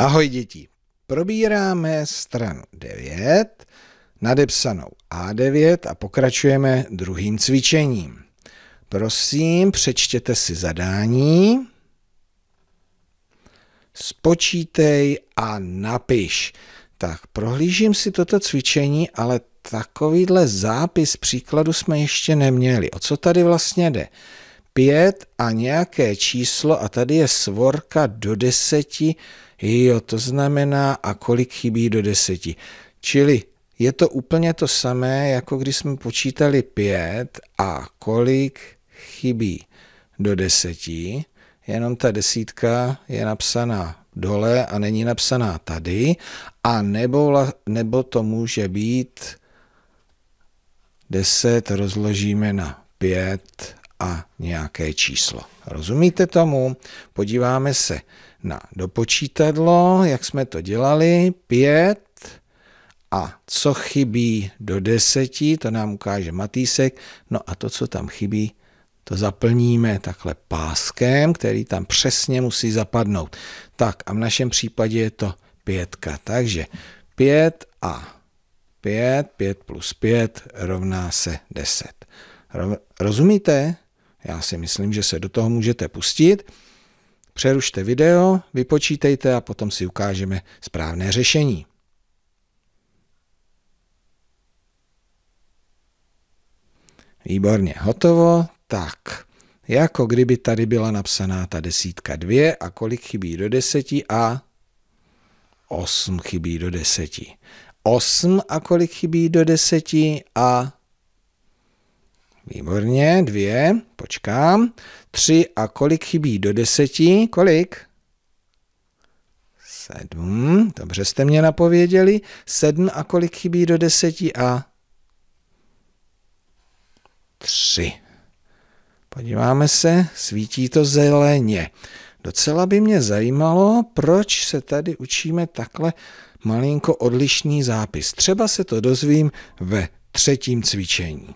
Ahoj děti, probíráme stranu 9, nadepsanou A9 a pokračujeme druhým cvičením. Prosím, přečtěte si zadání, spočítej a napiš. Tak, prohlížím si toto cvičení, ale takovýhle zápis příkladu jsme ještě neměli. O co tady vlastně jde? 5 a nějaké číslo a tady je svorka do 10. Jo, to znamená, a kolik chybí do 10. Čili je to úplně to samé, jako když jsme počítali 5 a kolik chybí do 10. Jenom ta desítka je napsaná dole a není napsaná tady. A nebo, nebo to může být 10 rozložíme na 5 a nějaké číslo. Rozumíte tomu? Podíváme se na dopočítadlo, jak jsme to dělali. 5 a co chybí do deseti, to nám ukáže Matýsek. No a to, co tam chybí, to zaplníme takhle páskem, který tam přesně musí zapadnout. Tak a v našem případě je to pětka. Takže 5 a 5, 5 plus 5 rovná se 10. Rozumíte? Já si myslím, že se do toho můžete pustit. Přerušte video, vypočítejte a potom si ukážeme správné řešení. Výborně, hotovo. Tak, jako kdyby tady byla napsaná ta desítka dvě a kolik chybí do deseti a osm chybí do deseti. Osm a kolik chybí do deseti a Výborně, dvě, počkám. Tři a kolik chybí do deseti? Kolik? Sedm, dobře jste mě napověděli. Sedm a kolik chybí do deseti a tři. Podíváme se, svítí to zeleně. Docela by mě zajímalo, proč se tady učíme takhle malinko odlišný zápis. Třeba se to dozvím ve třetím cvičení.